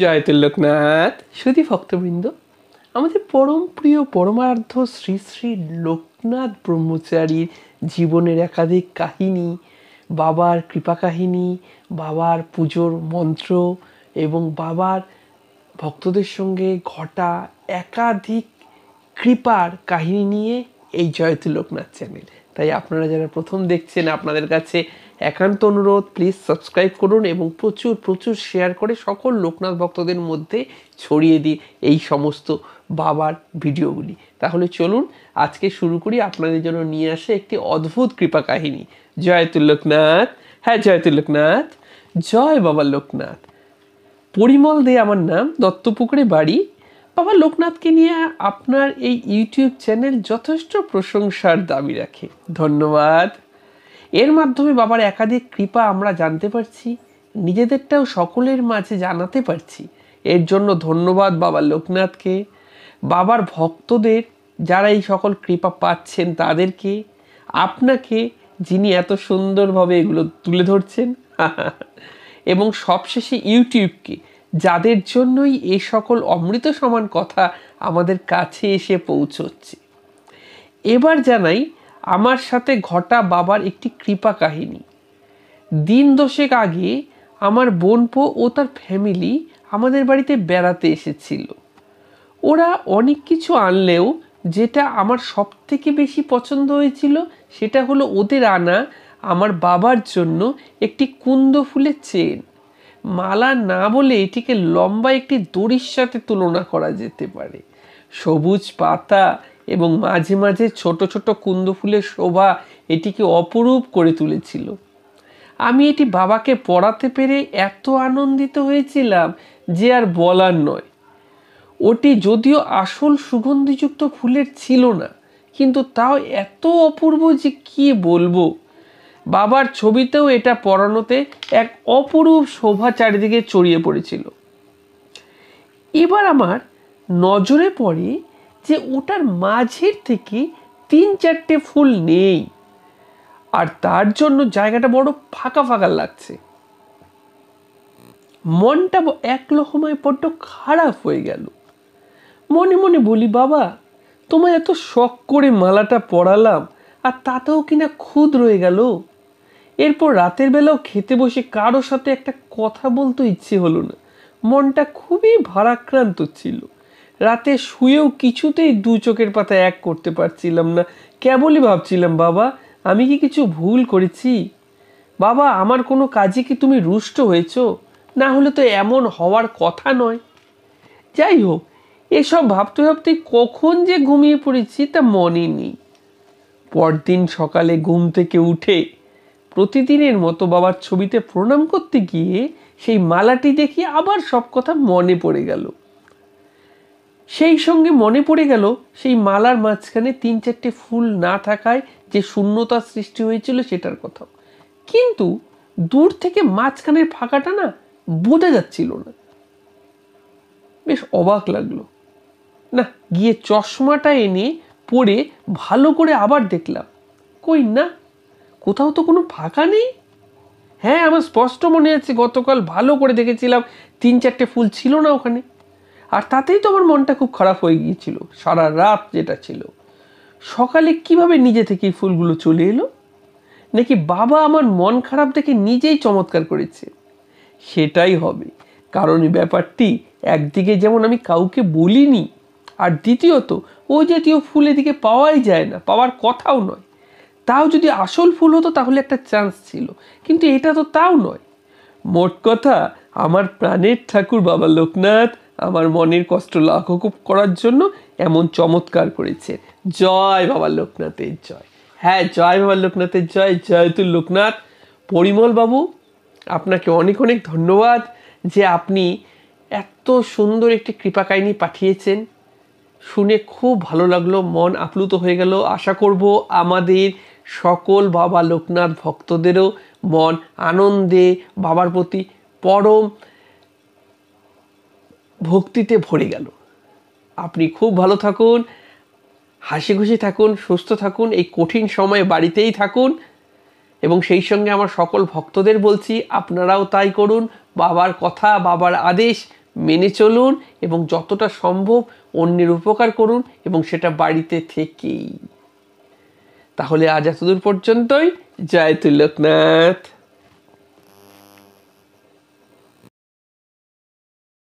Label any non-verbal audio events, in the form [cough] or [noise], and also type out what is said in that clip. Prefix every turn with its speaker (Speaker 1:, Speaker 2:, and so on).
Speaker 1: জয় তিল্লোকনাথ সুধী ভক্তবৃন্দ আমাদের পরম প্রিয় পরমার্ধ শ্রী শ্রী লোকনাথ ব্রহ্মচারীর জীবনের একাধিক কাহিনী বাবার কৃপা কাহিনী বাবার পুজোর মন্ত্র এবং বাবার ভক্তদের সঙ্গে ঘটা একাধিক কৃপার কাহিনী নিয়ে এই জয় লোকনাথ চ্যানেল তাই আপনারা যারা প্রথম দেখছেন আপনাদের কাছে একান্ত অনুরোধ প্লিজ সাবস্ক্রাইব করুন এবং প্রচুর প্রচুর শেয়ার করে সকল লোকনাথ ভক্তদের মধ্যে ছড়িয়ে দিই এই সমস্ত বাবার ভিডিওগুলি তাহলে চলুন আজকে শুরু করি আপনাদের জন্য নিয়ে আসে একটি অদ্ভুত কৃপা কাহিনী জয় লোকনাথ হ্যাঁ জয় লোকনাথ জয় বাবা লোকনাথ পরিমল দে আমার নাম দত্তপুকুরে বাড়ি বাবা লোকনাথকে নিয়ে আপনার এই ইউটিউব চ্যানেল যথেষ্ট প্রশংসার দাবি রাখে ধন্যবাদ এর মাধ্যমে বাবার একাধিক কৃপা আমরা জানতে পারছি নিজেদেরটাও সকলের মাঝে জানাতে পারছি এর জন্য ধন্যবাদ বাবা লোকনাথকে বাবার ভক্তদের যারা এই সকল কৃপা পাচ্ছেন তাদেরকে আপনাকে যিনি এত সুন্দরভাবে এগুলো তুলে ধরছেন [laughs] এবং সবশেষে ইউটিউবকে যাদের জন্যই এ সকল অমৃত সমান কথা আমাদের কাছে এসে পৌঁছচ্ছে এবার জানাই আমার সাথে ঘটা বাবার একটি কৃপা কাহিনী দিন দশেক আগে আমার বোনপো ও তার ফ্যামিলি আমাদের বাড়িতে বেড়াতে এসেছিল ওরা অনেক কিছু আনলেও যেটা আমার সব থেকে বেশি পছন্দ হয়েছিল সেটা হলো ওদের আনা আমার বাবার জন্য একটি কুন্দ ফুলের চেন মালা না বলে এটিকে লম্বা একটি দড়ির সাথে তুলনা করা যেতে পারে সবুজ পাতা এবং মাঝে মাঝে ছোট ছোট কুন্দ ফুলের শোভা এটিকে অপরূপ করে তুলেছিল আমি এটি বাবাকে পড়াতে পেরে এত আনন্দিত হয়েছিলাম যে আর বলার নয় ওটি যদিও আসল সুগন্ধিযুক্ত ফুলের ছিল না কিন্তু তাও এত অপূর্ব যে কি বলবো বাবার ছবিতেও এটা পড়ানোতে এক অপরূপ শোভা চারিদিকে ছড়িয়ে পড়েছিল এবার আমার নজরে পড়ে যে ওটার মাঝের থেকে তিন চারটে ফুল নেই আর তার জন্য জায়গাটা বড় ফাঁকা ফাঁকা লাগছে মনটা এক লহমায় বড্ড খারাপ হয়ে গেল মনে মনে বলি বাবা তোমায় এত শখ করে মালাটা পরালাম আর তাতেও কিনা খুদ রয়ে গেল এরপর রাতের বেলাও খেতে বসে কারোর সাথে একটা কথা বলতে ইচ্ছে হলো না মনটা খুবই ভারাক্রান্ত ছিল রাতে শুয়েও কিছুতেই দু চোখের পাতা এক করতে পারছিলাম না কেবলই ভাবছিলাম বাবা আমি কি কিছু ভুল করেছি বাবা আমার কোনো কাজে কি তুমি রুষ্ট হয়েছ না হলে তো এমন হওয়ার কথা নয় যাই হোক এসব ভাবতে ভাবতে কখন যে ঘুমিয়ে পড়েছি তা মনে নেই পরদিন সকালে ঘুম থেকে উঠে প্রতিদিনের মতো বাবার ছবিতে প্রণাম করতে গিয়ে সেই মালাটি দেখি আবার সব কথা মনে পড়ে গেল সেই সঙ্গে মনে পড়ে গেল সেই মালার মাঝখানে তিন চারটে ফুল না থাকায় যে শূন্যতা সৃষ্টি হয়েছিল সেটার কথা কিন্তু দূর থেকে মাঝখানের ফাঁকাটা না বোঝা যাচ্ছিল না বেশ অবাক লাগলো না গিয়ে চশমাটা এনে পরে ভালো করে আবার দেখলাম কই না কোথাও তো কোনো ফাঁকা নেই হ্যাঁ আমার স্পষ্ট মনে আছে গতকাল ভালো করে দেখেছিলাম তিন চারটে ফুল ছিল না ওখানে আর তাতেই তো আমার মনটা খুব খারাপ হয়ে গিয়েছিল সারা রাত যেটা ছিল সকালে কিভাবে নিজে থেকেই ফুলগুলো চলে এলো নাকি বাবা আমার মন খারাপ দেখে নিজেই চমৎকার করেছে সেটাই হবে কারণ এই ব্যাপারটি একদিকে যেমন আমি কাউকে বলিনি আর দ্বিতীয়ত ও জাতীয় ফুল এদিকে পাওয়াই যায় না পাওয়ার কথাও নয় তাও যদি আসল ফুল হতো তাহলে একটা চান্স ছিল কিন্তু এটা তো তাও নয় মোট কথা আমার প্রাণের ঠাকুর বাবা লোকনাথ আমার মনের কষ্ট লাঘব করার জন্য এমন চমৎকার করেছে জয় বাবা লোকনাথের জয় হ্যাঁ জয় বাবা লোকনাথের জয় জয় জয়তুল লোকনাথ পরিমল বাবু আপনাকে অনেক অনেক ধন্যবাদ যে আপনি এত সুন্দর একটি কৃপা কাহিনী পাঠিয়েছেন শুনে খুব ভালো লাগলো মন আপ্লুত হয়ে গেল আশা করব আমাদের সকল বাবা লোকনাথ ভক্তদেরও মন আনন্দে বাবার প্রতি পরম ভক্তিতে ভরে গেল আপনি খুব ভালো থাকুন হাসি খুশি থাকুন সুস্থ থাকুন এই কঠিন সময়ে বাড়িতেই থাকুন এবং সেই সঙ্গে আমার সকল ভক্তদের বলছি আপনারাও তাই করুন বাবার কথা বাবার আদেশ মেনে চলুন এবং যতটা সম্ভব অন্যের উপকার করুন এবং সেটা বাড়িতে থেকেই তাহলে আজ এতদূর পর্যন্তই জয় তুলকনাথ